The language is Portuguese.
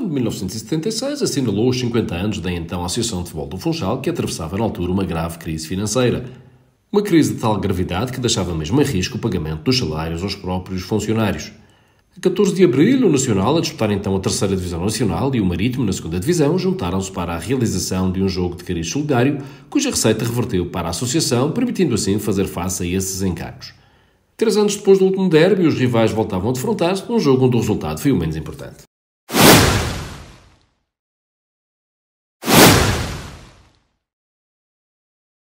quando, em 1976, assinalou os 50 anos da então Associação de Futebol do Funchal, que atravessava na altura uma grave crise financeira. Uma crise de tal gravidade que deixava mesmo em risco o pagamento dos salários aos próprios funcionários. A 14 de abril, o Nacional, a disputar então a terceira Divisão Nacional e o Marítimo na segunda Divisão, juntaram-se para a realização de um jogo de cariz solidário, cuja receita reverteu para a Associação, permitindo assim fazer face a esses encargos. Três anos depois do último derby, os rivais voltavam a defrontar-se num jogo onde o resultado foi o menos importante.